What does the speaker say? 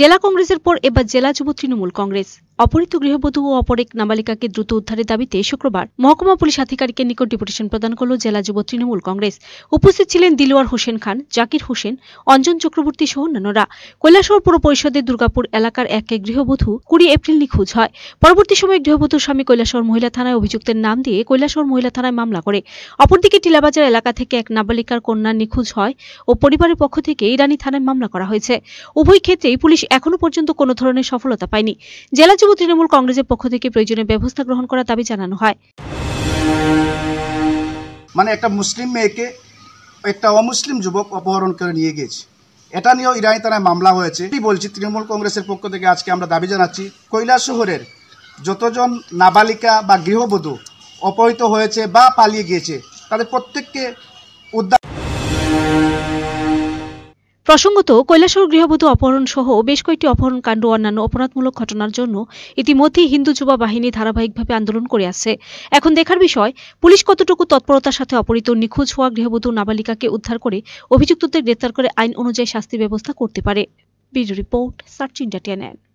জেলা কংগ্রেসের পর এবার জেলা যুব তৃণমূল কংগ্রেস অপহৃত গৃহবধূ ও অপর এক নাবালিকাকে দ্রুত উদ্ধারের দাবিতে শুক্রবার মহকুমা পুলিশ আধিকারিকের নিকট ডিপুটেশন প্রদান করল জেলা যুব তৃণমূল কংগ্রেস উপস্থিত ছিলেন দিলওয়ার হোসেন খান জাকির হোসেন অঞ্জন চক্রবর্তী সহ অন্যান্যরা কৈলাসহর পুর পরিষদের দুর্গাপুর এলাকার এক গৃহবধূ কুড়ি এপ্রিল নিখোঁজ হয় পরবর্তী সময়ে গৃহবধূর স্বামী কৈলাসহর মহিলা থানায় অভিযুক্তের নাম দিয়ে কৈলাসহর মহিলা থানায় মামলা করে অপরদিকে টিলাবাজার এলাকা থেকে এক নাবালিকার কন্যা নিখোঁজ হয় ও পরিবারের পক্ষ থেকে ইরানি থানায় মামলা করা হয়েছে উভয় ক্ষেত্রেই পুলিশ এখনও পর্যন্ত কোনো ধরনের সফলতা পায়নি জেলা হিসেবে তৃণমূল কংগ্রেসের পক্ষ থেকে প্রয়োজনীয় ব্যবস্থা গ্রহণ করা দাবি জানানো হয় মানে একটা মুসলিম মেয়েকে একটা অমুসলিম যুবক অপহরণ করে নিয়ে গেছে এটা নিয়েও ইরানি তারা মামলা হয়েছে বলছি তৃণমূল কংগ্রেসের পক্ষ থেকে আজকে আমরা দাবি জানাচ্ছি কৈলা শহরের যতজন নাবালিকা বা গৃহবধূ অপহৃত হয়েছে বা পালিয়ে গিয়েছে তাদের প্রত্যেককে উদ্ধার প্রসঙ্গত কৈলাসর গৃহবধূ অপহরণ সহ বেশ কয়েকটি অপহরণ কাণ্ড অন্যান্য অপরাধমূলক ঘটনার জন্য ইতিমধ্যেই হিন্দু যুবা বাহিনী ধারাবাহিকভাবে আন্দোলন করে আছে এখন দেখার বিষয় পুলিশ কতটুকু তৎপরতার সাথে অপহৃত নিখোঁজ হওয়া গৃহবধূ নাবালিকাকে উদ্ধার করে অভিযুক্তদের গ্রেপ্তার করে আইন অনুযায়ী শাস্তি ব্যবস্থা করতে পারে বিডিও রিপোর্ট সার্চ ইন্ডিয়া